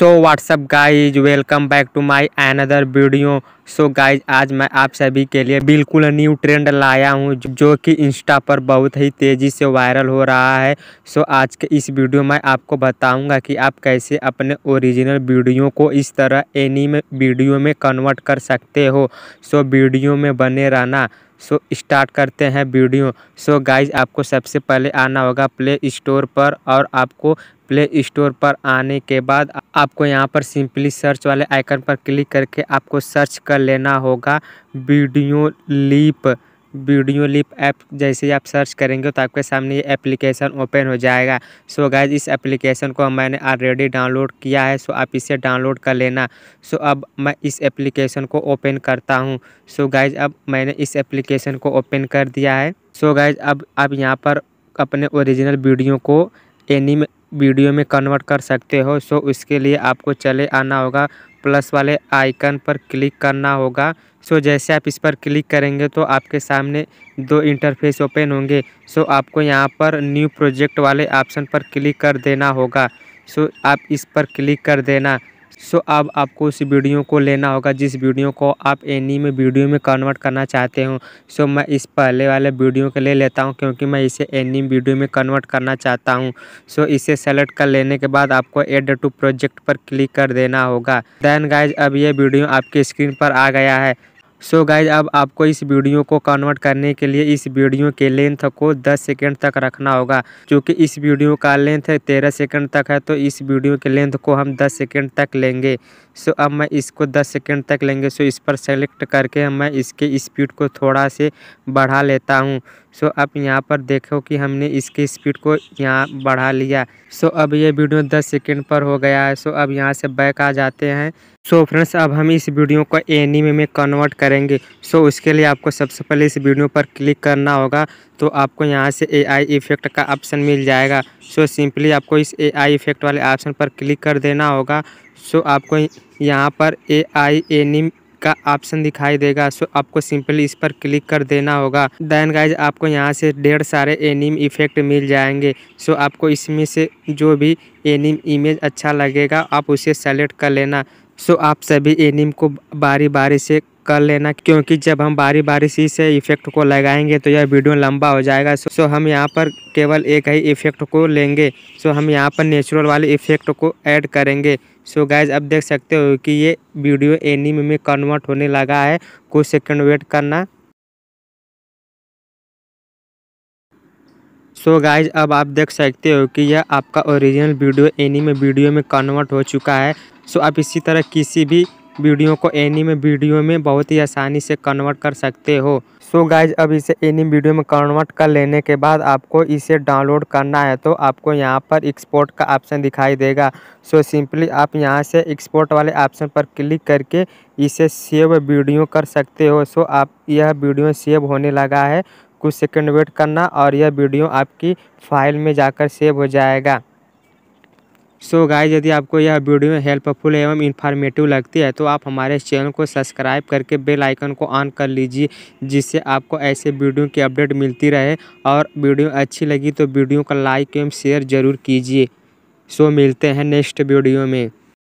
so what's up guys welcome back to my another video so guys आज मैं आप सभी के लिए बिल्कुल न्यू ट्रेंड लाया हूँ जो कि इंस्टा पर बहुत ही तेज़ी से वायरल हो रहा है सो so, आज के इस वीडियो में आपको बताऊंगा कि आप कैसे अपने ओरिजिनल वीडियो को इस तरह एनी में वीडियो में कन्वर्ट कर सकते हो सो so, वीडियो में बने रहना सो स्टार्ट करते हैं वीडियो सो गाइज आपको सबसे पहले आना होगा प्ले स्टोर पर और आपको प्ले स्टोर पर आने के बाद आपको यहाँ पर सिंपली सर्च वाले आइकन पर क्लिक करके आपको सर्च कर लेना होगा video leap video leap app जैसे आप सर्च करेंगे तो आपके सामने ये एप्लीकेशन ओपन हो जाएगा सो so गाइज इस एप्लीकेशन को मैंने ऑलरेडी डाउनलोड किया है सो so आप इसे डाउनलोड कर लेना सो so अब मैं इस एप्लीकेशन को ओपन करता हूँ सो so गाइज अब मैंने इस एप्लीकेशन को ओपन कर दिया है सो so गाइज अब आप यहाँ पर अपने ओरिजिनल वीडियो को एनिमे वीडियो में कन्वर्ट कर सकते हो सो इसके लिए आपको चले आना होगा प्लस वाले आइकन पर क्लिक करना होगा सो जैसे आप इस पर क्लिक करेंगे तो आपके सामने दो इंटरफेस ओपन होंगे सो आपको यहाँ पर न्यू प्रोजेक्ट वाले ऑप्शन पर क्लिक कर देना होगा सो आप इस पर क्लिक कर देना सो so, अब आपको उस वीडियो को लेना होगा जिस वीडियो को आप एनी में वीडियो में कन्वर्ट करना चाहते हो सो so, मैं इस पहले वाले वीडियो के ले लेता हूँ क्योंकि मैं इसे एनी वीडियो में कन्वर्ट करना चाहता हूँ सो so, इसे सेलेक्ट कर लेने के बाद आपको एड टू प्रोजेक्ट पर क्लिक कर देना होगा दैन गाइज अब ये वीडियो आपकी स्क्रीन पर आ गया है सो so गाइज अब आपको इस वीडियो को कन्वर्ट करने के लिए इस वीडियो के लेंथ को 10 सेकंड तक रखना होगा क्योंकि इस वीडियो का लेंथ 13 सेकंड तक है तो इस वीडियो के लेंथ को हम 10 सेकंड तक लेंगे सो so अब मैं इसको 10 सेकंड तक लेंगे सो so इस पर सेलेक्ट करके मैं इसके स्पीड को थोड़ा से बढ़ा लेता हूँ सो अब आप यहाँ पर देखो कि हमने इसकी स्पीड को यहाँ बढ़ा लिया सो अब ये वीडियो 10 सेकंड पर हो गया है सो अब यहाँ से बैक आ जाते हैं सो so, फ्रेंड्स अब हम इस वीडियो को एनीमे में कन्वर्ट करेंगे सो so, उसके लिए आपको सबसे पहले इस वीडियो पर क्लिक करना होगा तो आपको यहाँ से एआई इफ़ेक्ट का ऑप्शन मिल जाएगा सो so, सिंपली आपको इस एआई इफ़ेक्ट वाले ऑप्शन पर क्लिक कर देना होगा सो so, आपको यहाँ पर ए आई का ऑप्शन दिखाई देगा सो आपको सिंपली इस पर क्लिक कर देना होगा देन गाइज आपको यहाँ से ढेर सारे एनिम इफेक्ट मिल जाएंगे सो आपको इसमें से जो भी एनिम इमेज अच्छा लगेगा आप उसे सेलेक्ट कर लेना सो आप सभी एनिम को बारी बारी से कर लेना क्योंकि जब हम बारी बारी सी से इफेक्ट को लगाएंगे तो यह वीडियो लंबा हो जाएगा सो हम यहाँ पर केवल एक ही इफेक्ट को लेंगे सो हम यहाँ पर नेचुरल वाले इफेक्ट को ऐड करेंगे सो गाइज अब देख सकते हो कि ये वीडियो एनिम में कन्वर्ट होने लगा है कुछ सेकेंड वेट करना सो so गाइज अब आप देख सकते हो कि यह आपका ओरिजिनल वीडियो एनीमे वीडियो में कन्वर्ट हो चुका है सो so आप इसी तरह किसी भी वीडियो को एनिमे वीडियो में बहुत ही आसानी से कन्वर्ट कर सकते हो सो so गाइज अब इसे एनिम वीडियो में कन्वर्ट कर लेने के बाद आपको इसे डाउनलोड करना है तो आपको यहाँ पर एक्सपोर्ट का ऑप्शन दिखाई देगा सो so सिंपली आप यहाँ से एक्सपोर्ट वाले ऑप्शन पर क्लिक करके इसे सेव वीडियो कर सकते हो सो so आप यह वीडियो सेव होने लगा है कुछ सेकंड वेट करना और यह वीडियो आपकी फाइल में जाकर सेव हो जाएगा सो so यदि आपको यह वीडियो हेल्पफुल एवं इन्फॉर्मेटिव लगती है तो आप हमारे चैनल को सब्सक्राइब करके बेल आइकन को ऑन कर लीजिए जिससे आपको ऐसे वीडियो की अपडेट मिलती रहे और वीडियो अच्छी लगी तो वीडियो का लाइक एवं शेयर ज़रूर कीजिए सो so मिलते हैं नेक्स्ट वीडियो में